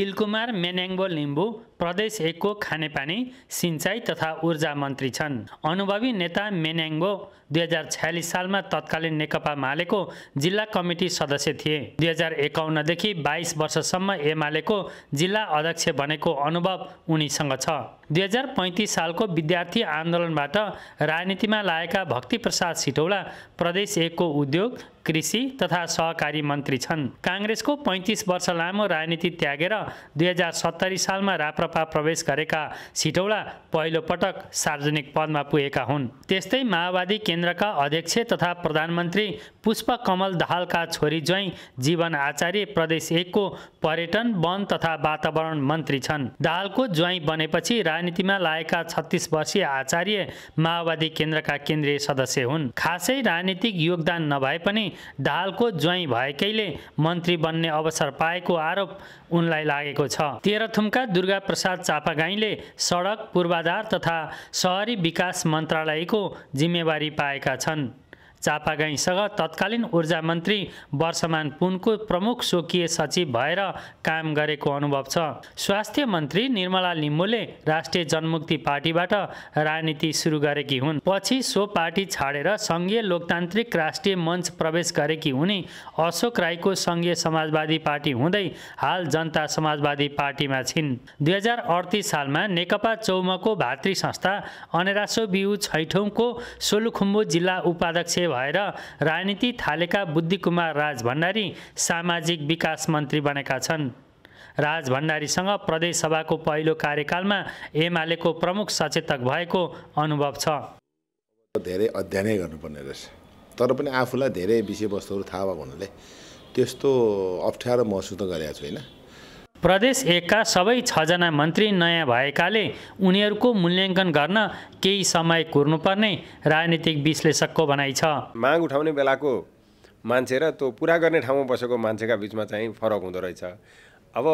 तिलकुमार मेन्याङ्गो लिम्बू प्रदेश एकको खानेपानी सिँचाइ तथा ऊर्जा मन्त्री छन् अनुभवी नेता मेन्याङ्गो दुई हजार छयालिस सालमा तत्कालीन नेकपा मालेको जिल्ला कमिटी सदस्य थिए दुई हजार एकाउन्नदेखि बाइस वर्षसम्म एमालेको जिल्ला अध्यक्ष बनेको अनुभव उनीसँग छ दुई हजार पैँतिस सालको विद्यार्थी आन्दोलनबाट राजनीतिमा लागेका भक्तिप्रसाद सिटौला प्रदेश एकको उद्योग कृषि तथा सहकारी मन्त्री छन् काङ्ग्रेसको पैँतिस वर्ष लामो राजनीति त्यागेर दुई हजार सत्तरी सालमा राप्रपा प्रवेश गरेका सिटौला पटक सार्वजनिक पदमा पुगेका हुन् त्यस्तै माओवादी केन्द्रका अध्यक्ष तथा प्रधानमन्त्री पुष्पकमल कमल दाहालका छोरी ज्वाइँ जीवन आचार्य प्रदेश एकको पर्यटन वन तथा वातावरण मन्त्री छन् दाहालको ज्वाइँ बनेपछि राजनीतिमा लागेका छत्तिस वर्षीय आचार्य माओवादी केन्द्रका केन्द्रीय सदस्य हुन् खासै राजनीतिक योगदान नभए पनि ढालको ज्वाइँ भएकैले मन्त्री बन्ने अवसर पाएको आरोप उनलाई लागेको छ तेह्रथुमका दुर्गा प्रसाद चापागाईले सडक पूर्वाधार तथा सहरी विकास मन्त्रालयको जिम्मेवारी पाएका छन् चापागाईसँग तत्कालीन ऊर्जा मन्त्री वर्षमान पुनको प्रमुख स्वकीय सचिव भएर काम गरेको अनुभव छ स्वास्थ्य मन्त्री निर्मला लिम्बूले राष्ट्रिय जनमुक्ति पार्टीबाट राजनीति सुरु गरेकी हुन् पछि सो पार्टी छाडेर सङ्घीय लोकतान्त्रिक राष्ट्रिय मञ्च प्रवेश गरेकी हुने अशोक राईको सङ्घीय समाजवादी पार्टी हुँदै हाल जनता समाजवादी पार्टीमा छिन् दुई हजार अडतिस सालमा नेकपा चौमको भातृ संस्था अनेरासो बिउ छैठौँको सोलुखुम्बु जिल्ला उपाध्यक्ष भएर राजनीति थालेका बुद्धिकुमार राज भण्डारी सामाजिक विकास मन्त्री बनेका छन् राज भण्डारीसँग प्रदेशसभाको पहिलो कार्यकालमा एमालेको प्रमुख सचेतक भएको अनुभव छ धेरै अध्ययनै गर्नुपर्ने रहेछ तर पनि आफूलाई धेरै विषयवस्तुहरू थाहा भएको हुनाले त्यस्तो अप्ठ्यारो महसुस त गरेका होइन प्रदेश एकका सबै छजना मन्त्री नयाँ भएकाले उनीहरूको मूल्याङ्कन गर्न केही समय कुर्नुपर्ने राजनीतिक विश्लेषकको भनाइ छ माग उठाउने बेलाको मान्छे र त्यो पुरा गर्ने ठाउँमा बसेको मान्छेका बिचमा चाहिँ फरक हुँदो रहेछ अब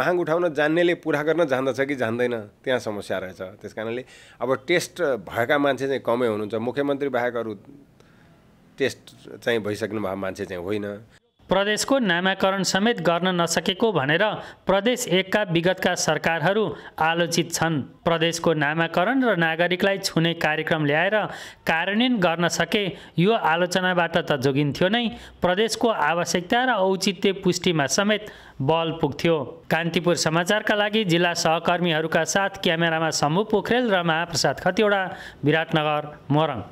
माग उठाउन जान्नेले पुरा गर्न जान्दछ कि जान्दैन त्यहाँ समस्या रहेछ त्यस कारणले अब टेस्ट भएका मान्छे चाहिँ कमै हुनुहुन्छ मुख्यमन्त्री बाहेक अरू टेस्ट चाहिँ भइसक्नु भएको मान्छे चाहिँ होइन प्रदेशको नामाकरण समेत गर्न नसकेको भनेर प्रदेश एकका विगतका सरकारहरू आलोचित छन् प्रदेशको नामाकरण र नागरिकलाई छुने कार्यक्रम ल्याएर कार्यान्वयन गर्न सके यो आलोचनाबाट त जोगिन्थ्यो नै प्रदेशको आवश्यकता र औचित्य पुष्टिमा समेत बल पुग्थ्यो कान्तिपुर समाचारका लागि जिल्ला सहकर्मीहरूका साथ क्यामेरामा शम्भु पोखरेल र महाप्रसाद खतिवडा विराटनगर मोरङ